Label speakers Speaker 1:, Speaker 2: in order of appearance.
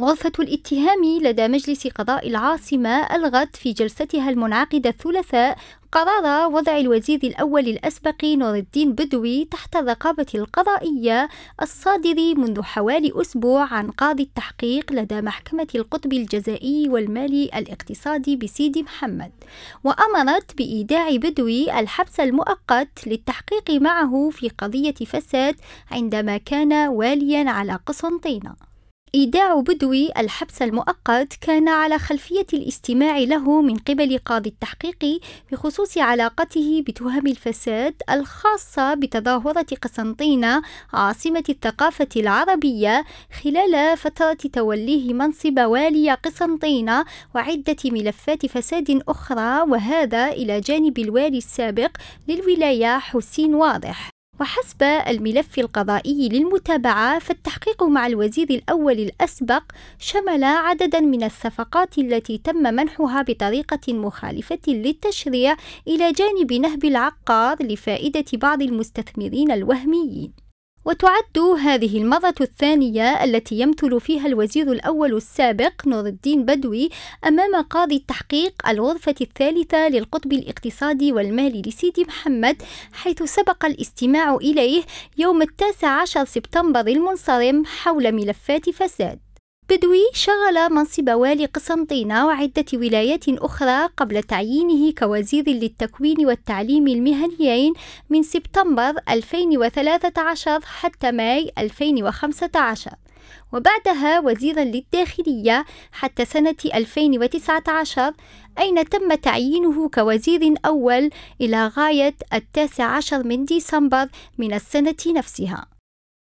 Speaker 1: غرفة الاتهام لدى مجلس قضاء العاصمة ألغت في جلستها المنعقدة الثلاثاء قرار وضع الوزير الأول الأسبق نور الدين بدوي تحت الرقابة القضائية الصادر منذ حوالي أسبوع عن قاضي التحقيق لدى محكمة القطب الجزائي والمالي الاقتصادي بسيدي محمد وأمرت بإيداع بدوي الحبس المؤقت للتحقيق معه في قضية فساد عندما كان واليا على قسنطينة إيداع بدوي الحبس المؤقت كان على خلفية الاستماع له من قبل قاضي التحقيق بخصوص علاقته بتهم الفساد الخاصة بتظاهرة قسنطينة عاصمة الثقافة العربية خلال فترة توليه منصب والي قسنطينة وعدة ملفات فساد أخرى وهذا إلى جانب الوالي السابق للولاية حسين واضح وحسب الملف القضائي للمتابعة فالتحقيق مع الوزير الأول الأسبق شمل عددا من الصفقات التي تم منحها بطريقة مخالفة للتشريع إلى جانب نهب العقار لفائدة بعض المستثمرين الوهميين وتعد هذه المرة الثانية التي يمثل فيها الوزير الأول السابق نور الدين بدوي أمام قاضي التحقيق الغرفة الثالثة للقطب الاقتصادي والمالي لسيدي محمد حيث سبق الاستماع إليه يوم التاسع عشر سبتمبر المنصرم حول ملفات فساد بدوي شغل منصب والي قسنطينة وعدة ولايات أخرى قبل تعيينه كوزير للتكوين والتعليم المهنيين من سبتمبر 2013 حتى ماي 2015 وبعدها وزيرا للداخلية حتى سنة 2019 أين تم تعيينه كوزير أول إلى غاية التاسع عشر من ديسمبر من السنة نفسها